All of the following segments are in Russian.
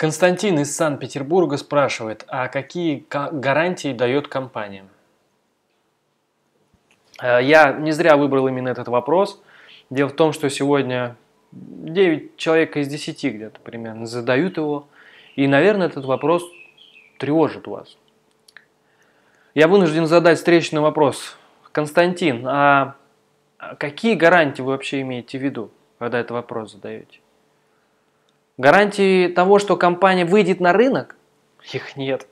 Константин из Санкт-Петербурга спрашивает, а какие гарантии дает компания? Э, я не зря выбрал именно этот вопрос. Дело в том, что сегодня 9 человек из 10 где-то примерно задают его. И, наверное, этот вопрос тревожит вас. Я вынужден задать встречный вопрос. Константин, а, а какие гарантии вы вообще имеете в виду, когда этот вопрос задаете? Гарантии того, что компания выйдет на рынок, их нет.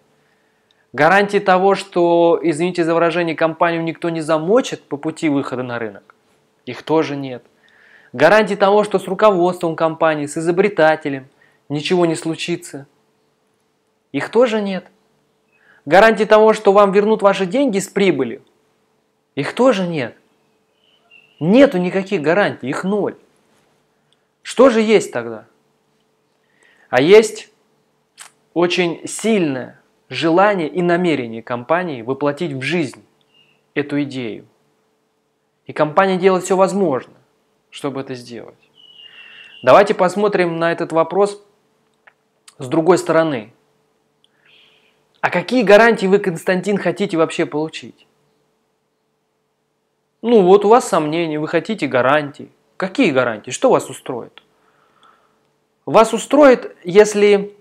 Гарантии того, что, извините за выражение, компанию никто не замочит по пути выхода на рынок, их тоже нет. Гарантии того, что с руководством компании, с изобретателем ничего не случится, их тоже нет. Гарантии того, что вам вернут ваши деньги с прибыли, их тоже нет. Нету никаких гарантий, их ноль. Что же есть тогда? А есть очень сильное желание и намерение компании воплотить в жизнь эту идею. И компания делает все возможное, чтобы это сделать. Давайте посмотрим на этот вопрос с другой стороны. А какие гарантии вы, Константин, хотите вообще получить? Ну вот у вас сомнения, вы хотите гарантии. Какие гарантии? Что вас устроит? Вас устроит, если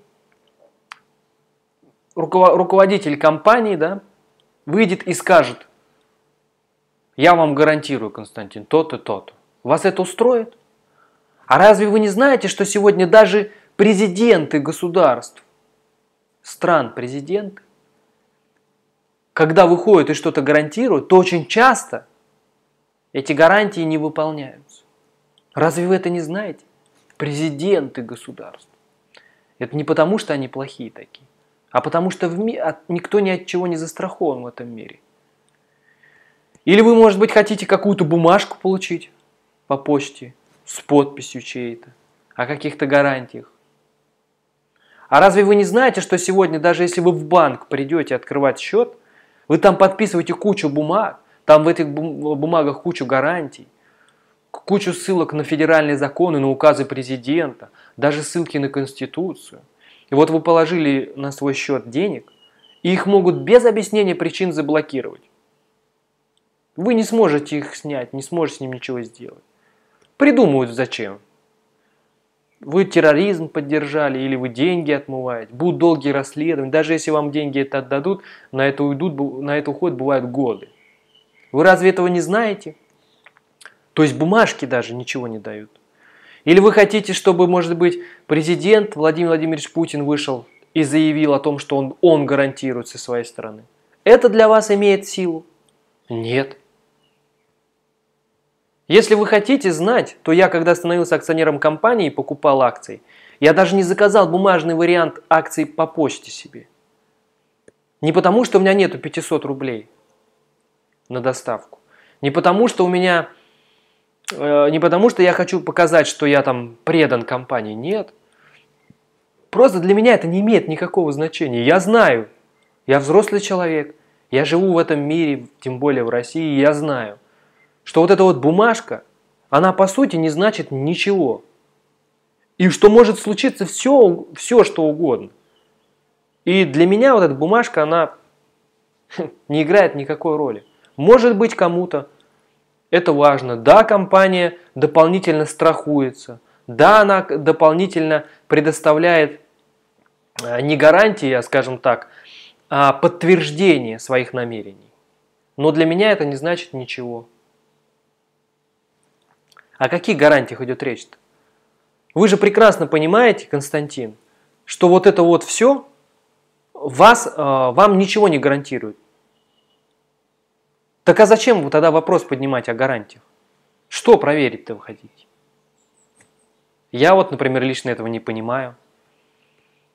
руководитель компании да, выйдет и скажет, я вам гарантирую, Константин, тот и тот. Вас это устроит? А разве вы не знаете, что сегодня даже президенты государств, стран президенты, когда выходят и что-то гарантируют, то очень часто эти гарантии не выполняются. Разве вы это не знаете? президенты государств. Это не потому, что они плохие такие, а потому что в ми... А никто ни от чего не застрахован в этом мире. Или вы, может быть, хотите какую-то бумажку получить по почте с подписью чьей-то о каких-то гарантиях. А разве вы не знаете, что сегодня, даже если вы в банк придете открывать счет, вы там подписываете кучу бумаг, там в этих бумагах кучу гарантий, кучу ссылок на федеральные законы, на указы президента, даже ссылки на Конституцию. И вот вы положили на свой счет денег, и их могут без объяснения причин заблокировать. Вы не сможете их снять, не сможете с ним ничего сделать. Придумывают зачем. Вы терроризм поддержали или вы деньги отмываете. Будут долгие расследования. Даже если вам деньги это отдадут, на это, уйдут, на это уход бывают годы. Вы разве этого не знаете? То есть бумажки даже ничего не дают. Или вы хотите, чтобы, может быть, президент Владимир Владимирович Путин вышел и заявил о том, что он, он гарантирует со своей стороны. Это для вас имеет силу? Нет. Если вы хотите знать, то я, когда становился акционером компании и покупал акции, я даже не заказал бумажный вариант акций по почте себе. Не потому, что у меня нету 500 рублей на доставку. Не потому, что у меня Э, не потому, что я хочу показать, что я там предан компании. Нет. Просто для меня это не имеет никакого значения. Я знаю. Я взрослый человек. Я живу в этом мире, тем более в России, я знаю, что вот эта вот бумажка, она по сути не значит ничего. И что может случиться все, все что угодно. И для меня вот эта бумажка, она не играет никакой роли. Может быть кому-то это важно. Да, компания дополнительно страхуется. Да, она дополнительно предоставляет а, не гарантии, а, скажем так, а подтверждение своих намерений. Но для меня это не значит ничего. О каких гарантиях идет речь-то? Вы же прекрасно понимаете, Константин, что вот это вот все вас, а, вам ничего не гарантирует. Так а зачем вы тогда вопрос поднимать о гарантиях? Что проверить-то вы хотите? Я вот, например, лично этого не понимаю.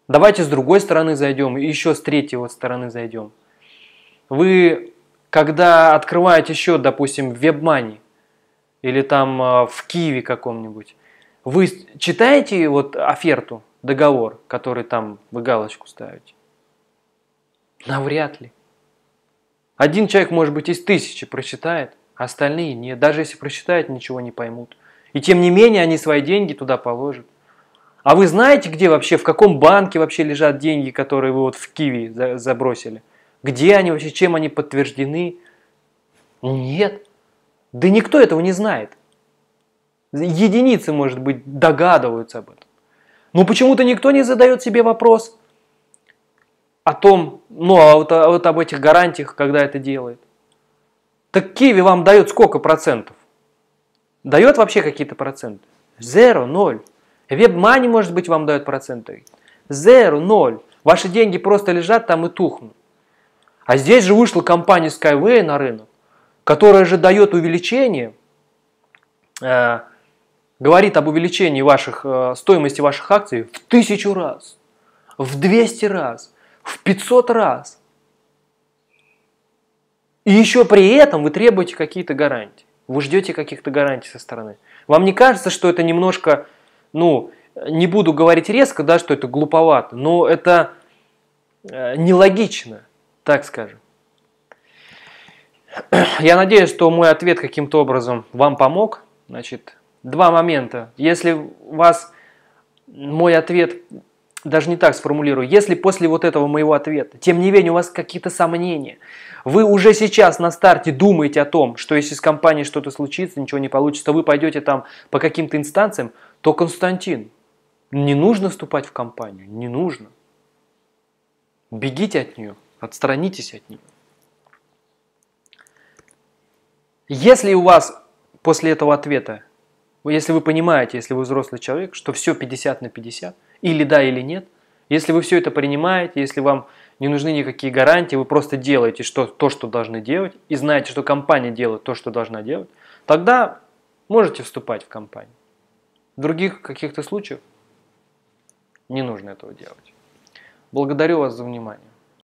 Давайте с другой стороны зайдем и еще с третьей вот стороны зайдем. Вы, когда открываете счет, допустим, в WebMoney или там а, в Киеве каком-нибудь, вы читаете вот оферту, договор, который там вы галочку ставите? Навряд ли. Один человек, может быть, из тысячи прочитает, а остальные нет. Даже если прочитают, ничего не поймут. И тем не менее, они свои деньги туда положат. А вы знаете, где вообще, в каком банке вообще лежат деньги, которые вы вот в Киви забросили? Где они вообще, чем они подтверждены? Ну, нет. Да никто этого не знает. Единицы, может быть, догадываются об этом. Но почему-то никто не задает себе вопрос, о том, ну, а вот, а вот об этих гарантиях, когда это делает. Так Киви вам дает сколько процентов? Дает вообще какие-то проценты? Zero, ноль. Вебмани, может быть, вам дает проценты. Zero, ноль. Ваши деньги просто лежат там и тухнут. А здесь же вышла компания Skyway на рынок, которая же дает увеличение, э, говорит об увеличении ваших, э, стоимости ваших акций в тысячу раз, в 200 раз в 500 раз. И еще при этом вы требуете какие-то гарантии. Вы ждете каких-то гарантий со стороны. Вам не кажется, что это немножко, ну, не буду говорить резко, да, что это глуповато, но это э, нелогично, так скажем. Я надеюсь, что мой ответ каким-то образом вам помог. Значит, два момента. Если вас мой ответ даже не так сформулирую, если после вот этого моего ответа, тем не менее у вас какие-то сомнения, вы уже сейчас на старте думаете о том, что если с компанией что-то случится, ничего не получится, то вы пойдете там по каким-то инстанциям, то Константин, не нужно вступать в компанию, не нужно. Бегите от нее, отстранитесь от нее. Если у вас после этого ответа, если вы понимаете, если вы взрослый человек, что все 50 на 50, или да, или нет. Если вы все это принимаете, если вам не нужны никакие гарантии, вы просто делаете что, то, что должны делать, и знаете, что компания делает то, что должна делать, тогда можете вступать в компанию. В других каких-то случаях не нужно этого делать. Благодарю вас за внимание.